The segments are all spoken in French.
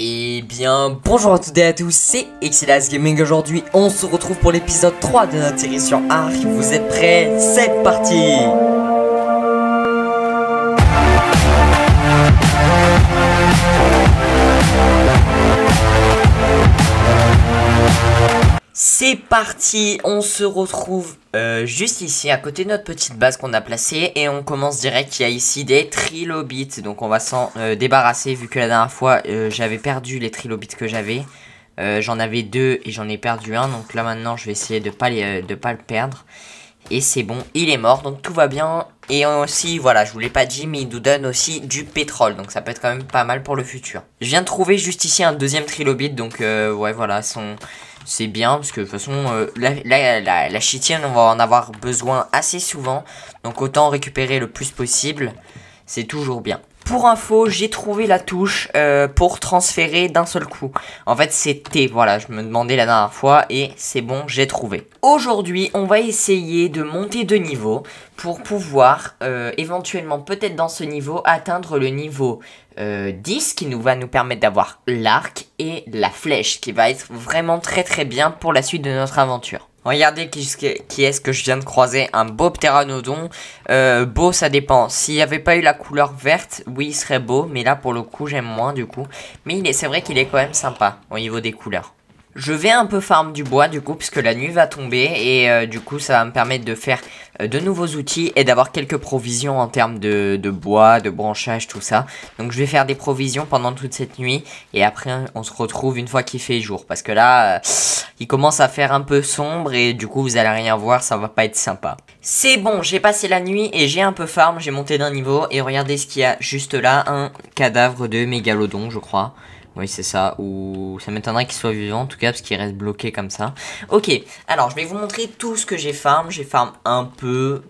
Et eh bien, bonjour à toutes et à tous, c'est Exilas Gaming. Aujourd'hui, on se retrouve pour l'épisode 3 de notre série sur Ark. Vous êtes prêts C'est parti C'est parti, on se retrouve euh, juste ici à côté de notre petite base qu'on a placée et on commence direct, il y a ici des trilobites, donc on va s'en euh, débarrasser vu que la dernière fois euh, j'avais perdu les trilobites que j'avais, j'en avais deux et j'en ai perdu un, donc là maintenant je vais essayer de pas, de pas le perdre. Et c'est bon, il est mort, donc tout va bien. Et aussi, voilà, je vous l'ai pas dit, mais il nous donne aussi du pétrole. Donc ça peut être quand même pas mal pour le futur. Je viens de trouver juste ici un deuxième trilobite, donc ouais, voilà, son c'est bien parce que de toute façon euh, la, la, la chitienne on va en avoir besoin assez souvent donc autant récupérer le plus possible c'est toujours bien pour info, j'ai trouvé la touche euh, pour transférer d'un seul coup. En fait, c'était, voilà, je me demandais la dernière fois et c'est bon, j'ai trouvé. Aujourd'hui, on va essayer de monter de niveau pour pouvoir euh, éventuellement, peut-être dans ce niveau, atteindre le niveau 10 euh, qui nous va nous permettre d'avoir l'arc et la flèche qui va être vraiment très très bien pour la suite de notre aventure. Regardez qui, est-ce que je viens de croiser, un beau pteranodon. Euh, beau, ça dépend. S'il n'y avait pas eu la couleur verte, oui, il serait beau. Mais là, pour le coup, j'aime moins du coup. Mais c'est vrai qu'il est quand même sympa au niveau des couleurs. Je vais un peu farm du bois du coup puisque la nuit va tomber et euh, du coup ça va me permettre de faire euh, de nouveaux outils et d'avoir quelques provisions en termes de, de, bois, de branchage, tout ça. Donc je vais faire des provisions pendant toute cette nuit et après on se retrouve une fois qu'il fait jour parce que là euh, il commence à faire un peu sombre et du coup vous allez rien voir, ça va pas être sympa. C'est bon, j'ai passé la nuit et j'ai un peu farm, j'ai monté d'un niveau et regardez ce qu'il y a juste là, un cadavre de mégalodon je crois. Oui, c'est ça. Ou ça m'étonnerait qu'il soit vivant, en tout cas, parce qu'il reste bloqué comme ça. Ok, alors je vais vous montrer tout ce que j'ai farm. J'ai farm un peu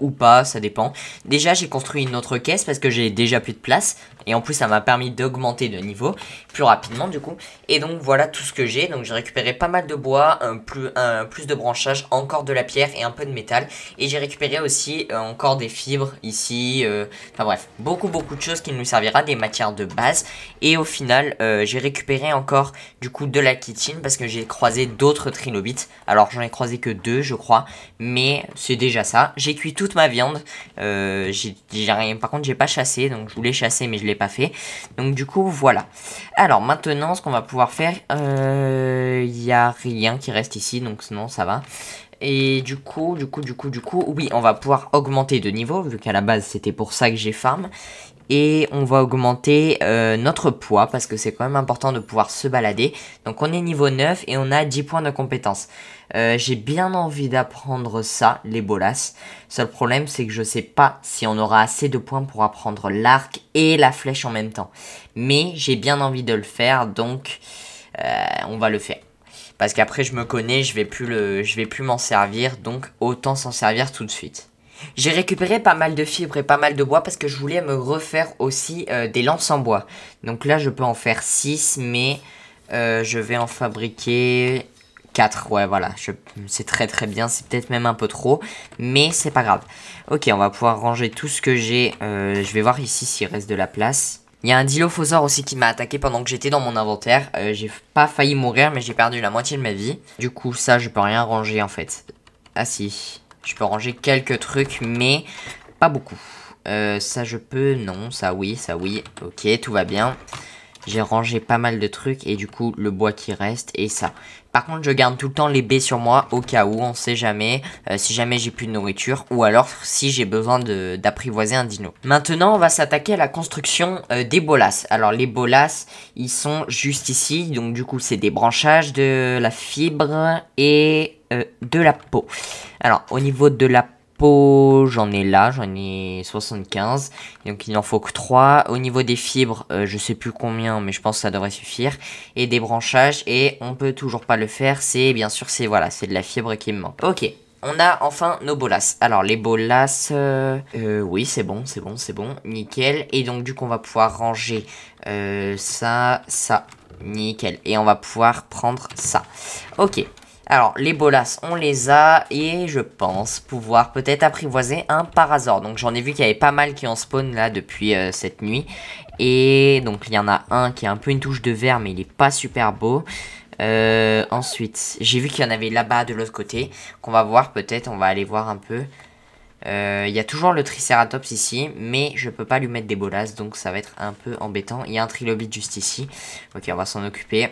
ou pas, ça dépend. Déjà, j'ai construit une autre caisse parce que j'ai déjà plus de place. Et en plus, ça m'a permis d'augmenter de niveau plus rapidement du coup. Et donc voilà tout ce que j'ai. Donc j'ai récupéré pas mal de bois, un plus, un plus de branchage encore de la pierre et un peu de métal. Et j'ai récupéré aussi euh, encore des fibres ici. Euh, enfin bref, beaucoup beaucoup de choses qui nous servira des matières de base. Et au final, euh, j'ai récupéré encore du coup de la kitchen parce que j'ai croisé d'autres trilobites. Alors j'en ai croisé que deux je crois, mais c'est déjà ça. J'ai cuit toute ma viande. par contre j'ai pas chassé, donc je voulais chasser mais je pas fait. Donc du coup, voilà. Alors maintenant, ce qu'on va pouvoir faire, il euh, y n'y a rien qui reste ici, donc sinon ça va. Et du coup, du coup, du coup, du coup, oui, on va pouvoir augmenter de niveau, vu qu'à la base c'était pour ça que j'ai farm et on va augmenter euh, notre poids parce que c'est quand même important de pouvoir se balader. Donc on est niveau 9 et on a 10 points de compétence. Euh, j'ai bien envie d'apprendre ça, les bolas. Seul problème c'est que je sais pas si on aura assez de points pour apprendre l'arc et la flèche en même temps. Mais j'ai bien envie de le faire donc euh, on va le faire parce qu'après je me connais, je vais plus le, je vais plus m'en servir, donc autant s'en servir tout de suite. J'ai récupéré pas mal de fibres et pas mal de bois parce que je voulais me refaire aussi euh, des lances en bois. Donc là, je peux en faire 6, mais euh, je vais en fabriquer 4. Ouais, voilà, c'est très très bien, c'est peut-être même un peu trop, mais c'est pas grave. Ok, on va pouvoir ranger tout ce que j'ai. Euh, je vais voir ici s'il reste de la place. Il y a un dilophosaure aussi qui m'a attaqué pendant que j'étais dans mon inventaire. j'ai pas failli mourir, mais j'ai perdu la moitié de ma vie. Du coup, ça, je peux rien ranger en fait. Ah si, je peux ranger quelques trucs, mais pas beaucoup. Euh, ça, je peux... Non, ça oui, ça oui. Ok, tout va bien. J'ai rangé pas mal de trucs et du coup, le bois qui reste et ça. Par contre, je garde tout le temps les baies sur moi au cas où, on sait jamais, euh, si jamais j'ai plus de nourriture ou alors si j'ai besoin d'apprivoiser un dino. Maintenant, on va s'attaquer à la construction euh, des bolas. Alors, les bolas, ils sont juste ici, donc du coup, c'est des branchages de la fibre et euh, de la peau. Alors, au niveau de la peau, j'en ai là, j'en ai 75. Donc, il n'en faut que 3. Au niveau des fibres, euh, je sais plus combien, mais je pense que ça devrait suffire. Et des branchages, et on peut toujours pas le faire. C'est, bien sûr, c'est voilà, c'est de la fibre qui me manque. Ok, on a enfin nos bolas. Alors les bolas, euh, oui c'est bon, c'est bon, c'est bon, nickel. Et donc du coup on va pouvoir ranger ça, ça, nickel. Et on va pouvoir prendre ça. Ok, alors, les bolas, on les a. Et je pense pouvoir peut-être apprivoiser un hasard. Donc, j'en ai vu qu'il y avait pas mal qui en spawn là depuis euh, cette nuit. Et donc, il y en a un qui a un peu une touche de vert, mais il n'est pas super beau. Euh, ensuite, j'ai vu qu'il y en avait là-bas de l'autre côté. Qu'on va voir peut-être, on va aller voir un peu. Euh, il y a toujours le Triceratops ici, mais je peux pas lui mettre des bolas, donc ça va être un peu embêtant. Il y a un Trilobite juste ici. Ok, on va s'en occuper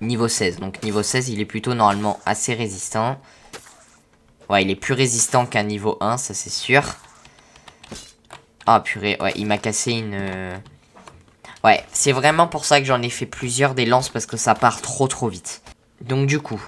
niveau 16. Donc niveau 16, il est plutôt normalement assez résistant. Ouais, il est plus résistant qu'un niveau 1, ça c'est sûr. Ah purée, ouais, il m'a cassé une... Euh, ouais, c'est vraiment pour ça que j'en ai fait plusieurs des lances parce que ça part trop trop vite. Donc du coup,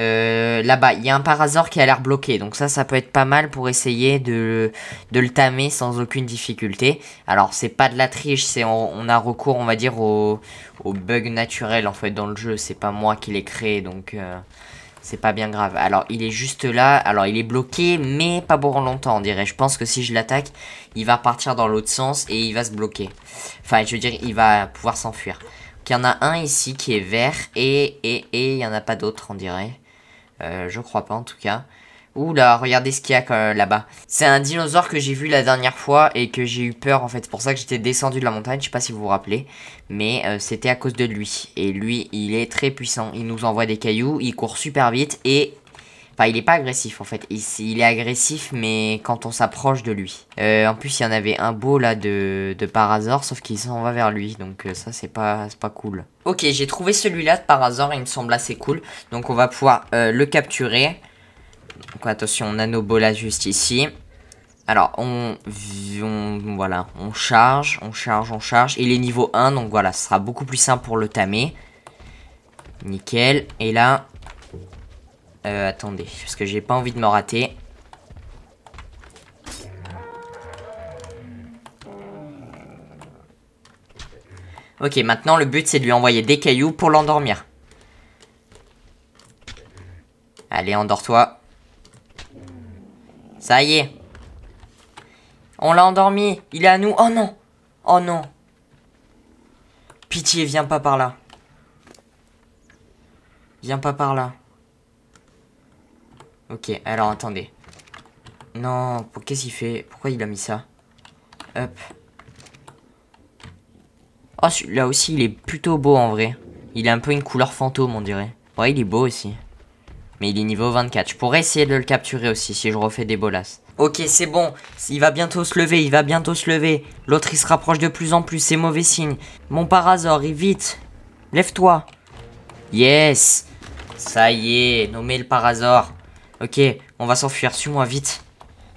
euh, là-bas, il y a un parasaur qui a l'air bloqué, donc ça, ça peut être pas mal pour essayer de, le tamer sans aucune difficulté. Alors, c'est pas de la triche, c'est on, a recours, on va dire, au bug naturel, en fait, dans le jeu. C'est pas moi qui l'ai créé, donc... Euh, c'est pas bien grave. Alors, il est juste là. Alors, il est bloqué, mais pas pour longtemps, on dirait. Je pense que si je l'attaque, il va partir dans l'autre sens et il va se bloquer. Enfin, je veux dire, il va pouvoir s'enfuir. Il y en a un ici qui est vert et il et, y en a pas d'autres, on dirait. Euh, je crois pas en tout cas. Oula regardez ce qu'il y a là-bas. C'est un dinosaure que j'ai vu la dernière fois et que j'ai eu peur en fait. C'est pour ça que j'étais descendu de la montagne, je sais pas si vous vous rappelez. Mais euh, c'était à cause de lui. Et lui, il est très puissant. Il nous envoie des cailloux, il court super vite et il est pas agressif en fait. Il, est agressif, mais quand on s'approche de lui. Euh, en plus, il y en avait un beau là de, de par sauf qu'il s'en va vers lui. Donc euh, ça, c'est pas, pas cool. Ok, j'ai trouvé celui-là de par Il me semble assez cool. Donc on va pouvoir euh, le capturer. Donc attention, on a nos bolas juste ici. Alors, on, voilà, on charge, on charge, on charge. Il est niveau 1, donc voilà, ce sera beaucoup plus simple pour le tamer. Nickel. Et là, euh, attendez, parce que j'ai pas envie de me rater. Ok, maintenant le but c'est de lui envoyer des cailloux pour l'endormir. Allez, endors-toi. Ça y est. On l'a endormi. Il est à nous. Oh non. Oh non. Pitié, viens pas par là. Viens pas par là. Ok, alors attendez. Non, qu'est-ce qu'il fait Pourquoi il a mis ça Hop. Oh, celui-là aussi, il est plutôt beau en vrai. Il a un peu une couleur fantôme, on dirait. Ouais, il est beau aussi. Mais il est niveau 24. Je pourrais essayer de le capturer aussi si je refais des bolas. Ok, c'est bon. Il va bientôt se lever, il va bientôt se lever. L'autre, il se rapproche de plus en plus. C'est mauvais signe. Mon parazor, il vite. Lève-toi. Yes. Ça y est, Nommez le parazor. Ok, on va s'enfuir. Suis-moi, vite.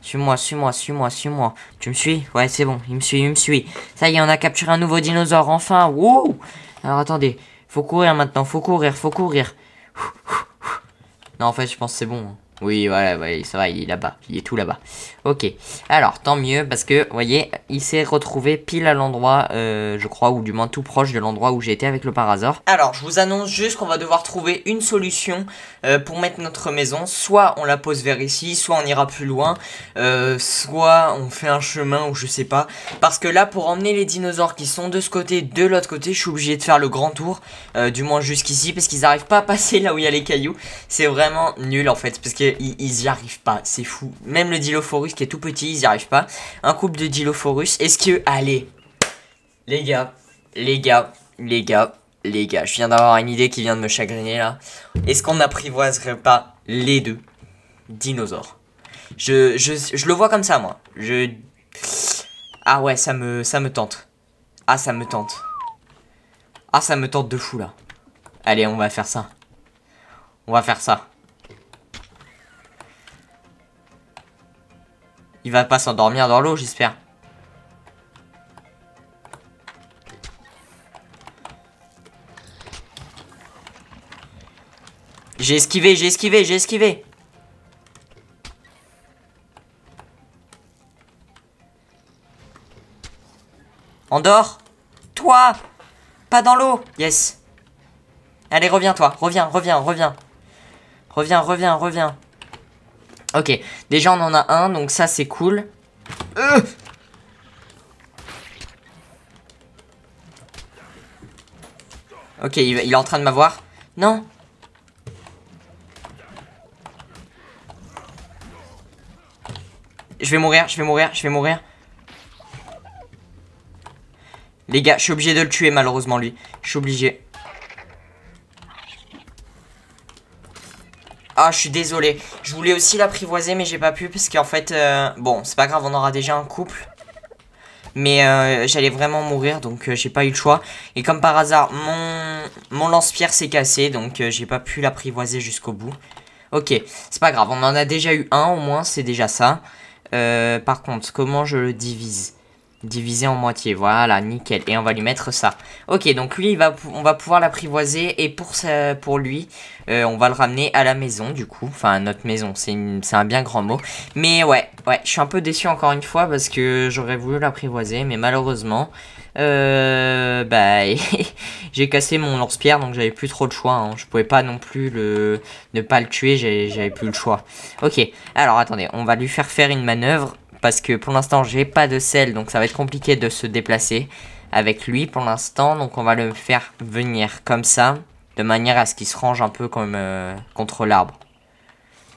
Suis-moi, suis-moi, suis-moi, suis-moi. Tu me suis Ouais, c'est bon. Il me suit, il me suit. Ça y est, on a capturé un nouveau dinosaure. Enfin, wow Alors, attendez. Faut courir maintenant. Faut courir, faut courir. Non, en fait, je pense que c'est bon. Hein. Oui, voilà, ça va, il est là-bas. Il est tout là-bas. Ok. Alors, tant mieux, parce que, vous voyez, il s'est retrouvé pile à l'endroit, euh, je crois, ou du moins tout proche de l'endroit où j'étais avec le parasaur. Alors, je vous annonce juste qu'on va devoir trouver une solution euh, pour mettre notre maison. Soit on la pose vers ici, soit on ira plus loin, euh, soit on fait un chemin, ou je sais pas. Parce que là, pour emmener les dinosaures qui sont de ce côté, de l'autre côté, je suis obligé de faire le grand tour, du moins jusqu'ici, parce qu'ils n'arrivent pas à passer là où il y a les cailloux. C'est vraiment nul, en fait, parce que ils, y arrivent pas. C'est fou. Même le Dilophorus qui est tout petit, ils y arrivent pas. Un couple de Dilophorus Est-ce que. Allez. Les gars. Les gars. Les gars. Les gars. Je viens d'avoir une idée qui vient de me chagriner là. Est-ce qu'on n'apprivoiserait pas les deux dinosaures je, je, je le vois comme ça moi. Je. Ah ouais, ça me, ça me tente. Ah, ça me tente. Ah, ça me tente de fou là. Allez, on va faire ça. On va faire ça. Il va pas s'endormir dans l'eau, j'espère. J'ai esquivé, j'ai esquivé, j'ai esquivé. Endors Toi Pas dans l'eau Yes Allez, reviens toi, reviens, reviens, reviens. Reviens, reviens, reviens. Ok, déjà on en a un, donc ça c'est cool. Euh. ok, il, il, est en train de m'avoir. Non Je vais mourir, je vais mourir, je vais mourir. Les gars, je suis obligé de le tuer malheureusement lui. Je suis obligé. Ah, je suis désolé. Je voulais aussi l'apprivoiser, mais j'ai pas pu, parce qu'en fait, euh, bon, c'est pas grave, on aura déjà un couple. Mais euh, j'allais vraiment mourir, donc euh, j'ai pas eu le choix. Et comme par hasard, mon, mon lance-pierre s'est cassé, donc j'ai pas pu l'apprivoiser jusqu'au bout. Ok, c'est pas grave, on en a déjà eu un, au moins, c'est déjà ça. par contre, comment je le divise Divisé en moitié, voilà, nickel. Et on va lui mettre ça. Ok, donc lui, il va, on va pouvoir l'apprivoiser. Et pour, pour lui, euh, on va le ramener à la maison, du coup. Enfin, notre maison, c'est un bien grand mot. Mais ouais, ouais, je suis un peu déçu encore une fois parce que j'aurais voulu l'apprivoiser. Mais malheureusement, euh, bah, j'ai cassé mon lance-pierre, donc j'avais plus trop de choix. Hein. Je pouvais pas non plus le, ne pas le tuer, j'avais plus le choix. Ok, alors attendez, on va lui faire faire une manœuvre parce que pour l'instant j'ai pas de sel donc ça va être compliqué de se déplacer avec lui pour l'instant donc on va le faire venir comme ça de manière à ce qu'il se range un peu comme euh, contre l'arbre.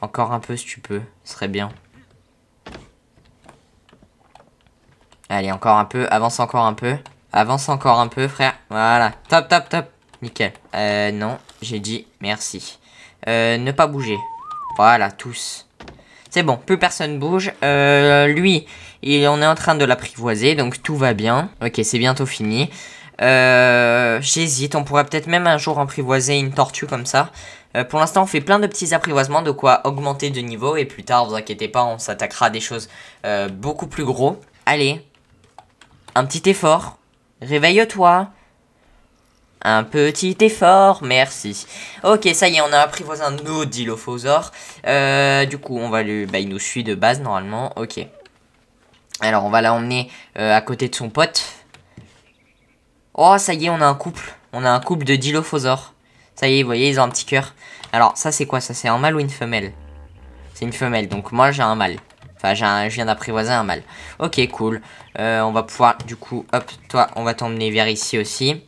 Encore un peu si tu peux, ce serait bien. Allez, encore un peu, avance encore un peu. Avance encore un peu, frère. Voilà, top, top, top. Nickel. Euh, non, j'ai dit merci. Euh, ne pas bouger. Voilà, tous. C'est bon, plus personne bouge. Euh, lui, on est en train de l'apprivoiser, donc tout va bien. Ok, c'est bientôt fini. Euh, j'hésite, on pourrait peut-être même un jour apprivoiser une tortue comme ça. Euh, pour l'instant, on fait plein de petits apprivoisements, de quoi augmenter de niveau. Et plus tard, vous inquiétez pas, on s'attaquera à des choses beaucoup plus gros. Allez, un petit effort. Réveille-toi. Un petit effort, merci. Ok, ça y est, on a apprivoisé voisin nos euh, du coup, on va lui... Bah, il nous suit de base, normalement. Ok. Alors, on va l'emmener euh, à côté de son pote. Oh, ça y est, on a un couple. On a un couple de dilophosaur. Ça y est, vous voyez, ils ont un petit cœur. Alors, ça, c'est quoi Ça, c'est un mâle ou une femelle C'est une femelle, donc moi, j'ai un mâle. Enfin, un, je viens d'apprivoiser un mâle. Ok, cool. Euh, on va pouvoir, du coup, hop, toi, on va t'emmener vers ici aussi.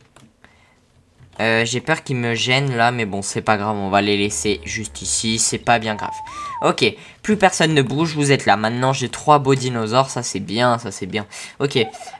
Euh, j'ai peur qu'ils me gênent là, mais bon, c'est pas grave, on va les laisser juste ici, c'est pas bien grave. Ok, plus personne ne bouge, vous êtes là. Maintenant, j'ai trois beaux dinosaures, ça c'est bien, ça c'est bien. Ok,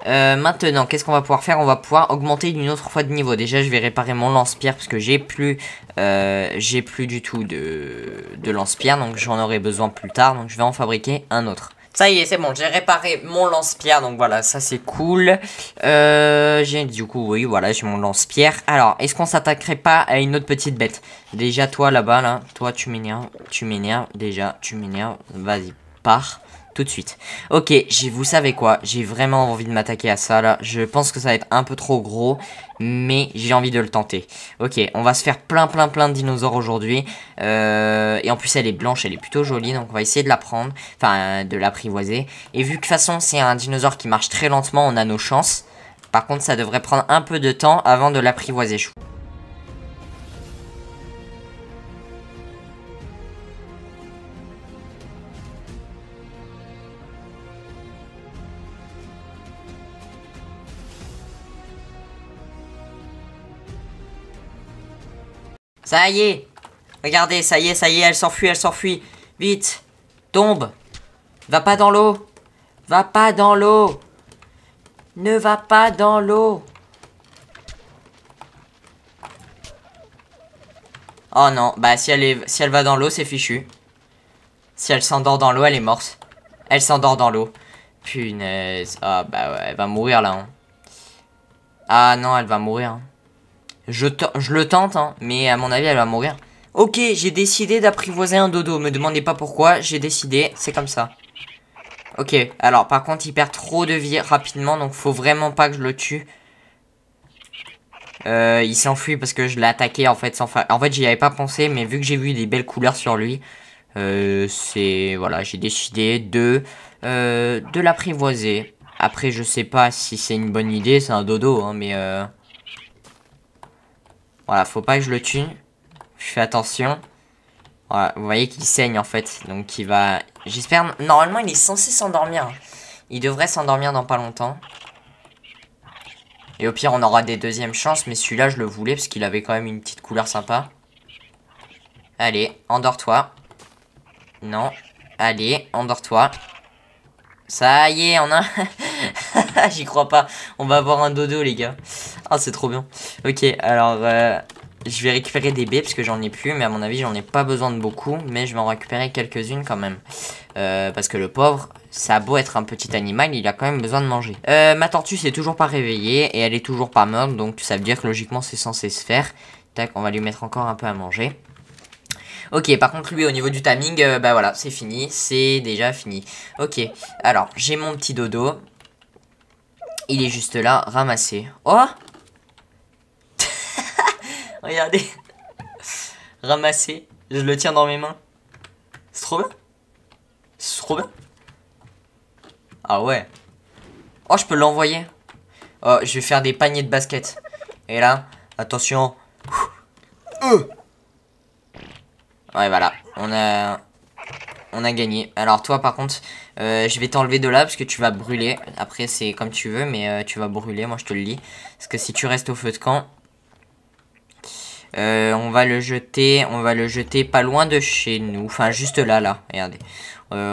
euh, maintenant, qu'est-ce qu'on va pouvoir faire On va pouvoir augmenter une autre fois de niveau. Déjà, je vais réparer mon lance-pierre parce que j'ai plus, euh, j'ai plus du tout de, de lance-pierre, donc j'en aurai besoin plus tard. Donc je vais en fabriquer un autre. Ça y est, c'est bon, j'ai réparé mon lance-pierre, donc voilà, ça c'est cool. Euh, j'ai du coup, oui, voilà, j'ai mon lance-pierre. Alors, est-ce qu'on s'attaquerait pas à une autre petite bête Déjà, toi là-bas, là, toi tu m'énerves, tu m'énerves, déjà, tu m'énerves, vas-y, pars tout de suite. Ok, j'ai, vous savez quoi J'ai vraiment envie de m'attaquer à ça, là. Je pense que ça va être un peu trop gros, mais j'ai envie de le tenter. Ok, on va se faire plein, plein, plein de dinosaures aujourd'hui. Euh, et en plus, elle est blanche, elle est plutôt jolie, donc on va essayer de la prendre, enfin, euh, de l'apprivoiser. Et vu que, de toute façon, c'est un dinosaure qui marche très lentement, on a nos chances. Par contre, ça devrait prendre un peu de temps avant de l'apprivoiser. Ça y est. Regardez, ça y est, ça y est, elle s'enfuit, elle s'enfuit. Vite. Tombe. Va pas dans l'eau. Va pas dans l'eau. Ne va pas dans l'eau. Oh non, bah si elle, est... si elle va dans l'eau, c'est fichu. Si elle s'endort dans l'eau, elle est morte. Elle s'endort dans l'eau. Punaise. Ah bah ouais, elle va mourir là. Hein. Ah non, elle va mourir. Hein. Je, je le tente, hein, mais à mon avis, elle va mourir. Ok, j'ai décidé d'apprivoiser un dodo. Me demandez pas pourquoi, j'ai décidé, c'est comme ça. Ok, alors par contre, il perd trop de vie rapidement, donc faut vraiment pas que je le tue. Euh, il s'enfuit parce que je l'ai attaqué en fait sans En fait, j'y avais pas pensé, mais vu que j'ai vu des belles couleurs sur lui, euh, c'est... Voilà, j'ai décidé de, euh, de l'apprivoiser. Après, je sais pas si c'est une bonne idée, c'est un dodo, hein, mais... Voilà, faut pas que je le tue. Je fais attention. Voilà, vous voyez qu'il saigne en fait. Donc il va... J'espère... Normalement il est censé s'endormir. Il devrait s'endormir dans pas longtemps. Et au pire on aura des deuxièmes chances. Mais celui-là je le voulais parce qu'il avait quand même une petite couleur sympa. Allez, endors-toi. Non. Allez, endors-toi. Ça y est, on a... J'y crois pas. On va avoir un dodo, les gars. Ah, c'est trop bien. Ok, alors... Euh, je vais récupérer des baies parce que j'en ai plus, mais à mon avis j'en ai pas besoin de beaucoup, mais je vais en récupérer quelques-unes quand même. Euh, parce que le pauvre, ça a beau être un petit animal, il a quand même besoin de manger. Euh, ma tortue s'est toujours pas réveillée et elle est toujours pas morte, donc ça veut dire que logiquement c'est censé se faire. Tac, on va lui mettre encore un peu à manger. Ok, par contre, lui, au niveau du timing, bah voilà, c'est fini. C'est déjà fini. Ok, alors, j'ai mon petit dodo. Il est juste là, ramassé. Oh Regardez. ramassé. Je le tiens dans mes mains. C'est trop bien. C'est trop bien. Ah ouais. Oh, je peux l'envoyer. Oh, je vais faire des paniers de basket. Et là, attention. Euh. Ouais, voilà. On a... On a gagné. Alors toi, par contre, euh, je vais t'enlever de là parce que tu vas brûler. Après, c'est comme tu veux, mais euh, tu vas brûler, moi je te le dis. Parce que si tu restes au feu de camp, euh, on va le jeter, on va le jeter pas loin de chez nous. Enfin, juste là, là, regardez.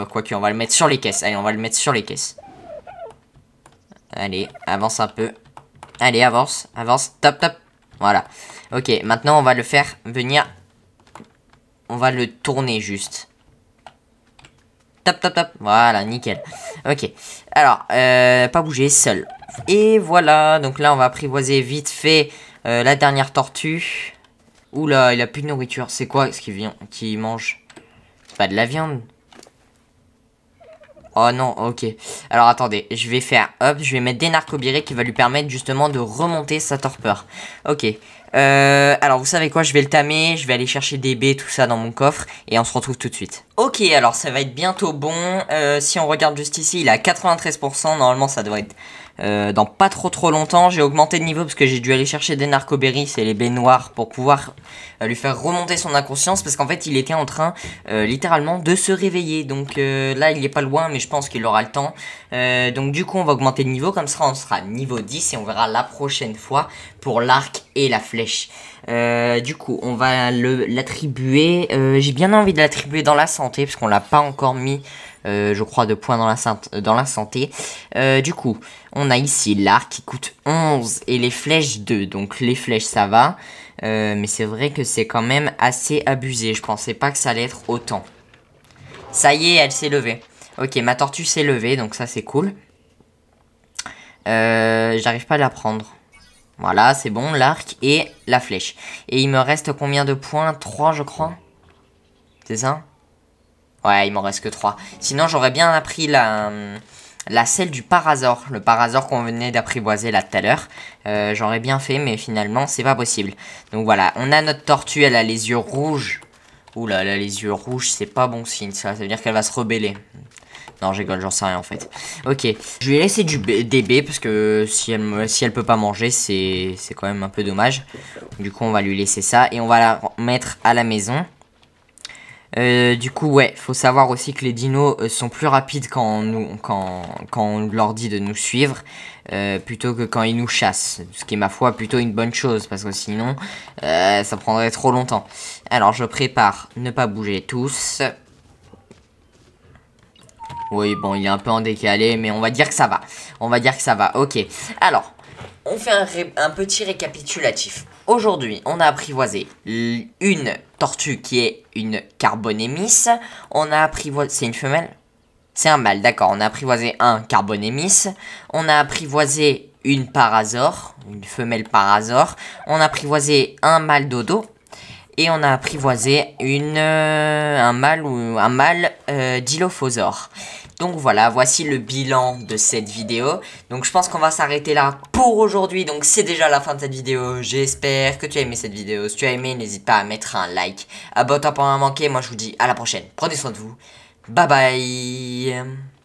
Quoique, on va le mettre sur les caisses. Allez, on va le mettre sur les caisses. Allez, avance un peu. Allez, avance, avance, top, top. Voilà. Ok, maintenant, on va le faire venir... On va le tourner juste. Top, top, Voilà, nickel. Ok. Alors, euh, pas bouger, seul. Et voilà. Donc là, on va apprivoiser vite fait euh, la dernière tortue. Oula, il a plus de nourriture. C'est quoi ce qui vient... qui mange Pas de la viande. Oh non, ok. Alors attendez, je vais faire hop, je vais mettre des narcobirés qui va lui permettre justement de remonter sa torpeur. Ok, euh, alors vous savez quoi, je vais le tamer, je vais aller chercher des baies, tout ça dans mon coffre, et on se retrouve tout de suite. Ok, alors ça va être bientôt bon. Euh, si on regarde juste ici, il est à 93%, normalement ça doit être... Euh, dans pas trop trop longtemps. J'ai augmenté de niveau parce que j'ai dû aller chercher des narcoberries et les baies noires pour pouvoir lui faire remonter son inconscience parce qu'en fait il était en train littéralement de se réveiller. Donc là il est pas loin mais je pense qu'il aura le temps. donc du coup on va augmenter de niveau comme ça on sera niveau 10 et on verra la prochaine fois pour l'arc et la flèche. Euh, du coup, on va l'attribuer. Euh, j'ai bien envie de l'attribuer dans la santé, parce qu'on l'a pas encore mis, euh, je crois, de points dans la, santé. du coup, on a ici l'arc qui coûte 11 et les flèches 2. Donc les flèches, ça va. mais c'est vrai que c'est quand même assez abusé. Je pensais pas que ça allait être autant. Ça y est, elle s'est levée. Ok, ma tortue s'est levée, donc ça c'est cool. j'arrive pas à la prendre. Voilà, c'est bon, l'arc et la flèche. Et il me reste combien de points 3, je crois. C'est ça Ouais, il m'en reste que 3. Sinon, j'aurais bien appris la, euh, la selle du parasaur. Le parasaur qu'on venait d'apprivoiser là tout à l'heure. Euh, j'aurais bien fait, mais finalement, c'est pas possible. Donc voilà, on a notre tortue, elle a les yeux rouges. Ouh là a les yeux rouges, c'est pas bon signe, ça. Ça veut dire qu'elle va se rebeller. Non, j'égole, j'en sais rien en fait. Ok, je vais laisser du dB parce que si elle, si elle peut pas manger, c'est quand même un peu dommage. Du coup, on va lui laisser ça et on va la mettre à la maison. Euh, du coup, ouais, faut savoir aussi que les dinos euh, sont plus rapides quand on, nous, quand, on leur dit de nous suivre euh, plutôt que quand ils nous chassent. Ce qui est, ma foi, plutôt une bonne chose parce que sinon, ça prendrait trop longtemps. Alors, je prépare ne pas bouger tous. Oui, bon, il est un peu en décalé, mais on va dire que ça va. On va dire que ça va, ok. Alors, on fait un, petit récapitulatif. Aujourd'hui, on a apprivoisé une tortue qui est une carbonémis. On a apprivoisé... C'est une femelle C'est un mâle, d'accord. On a apprivoisé un carbonémis. On a apprivoisé une parasore une femelle parasore On a apprivoisé un mâle dodo, et on a apprivoisé une, euh, un mâle ou un euh, Donc voilà, voici le bilan de cette vidéo. Donc je pense qu'on va s'arrêter là pour aujourd'hui. Donc c'est déjà la fin de cette vidéo. J'espère que tu as aimé cette vidéo. Si tu as aimé, n'hésite pas à mettre un like. Abonne-toi pour pas manquer. Moi je vous dis à la prochaine. Prenez soin de vous. Bye bye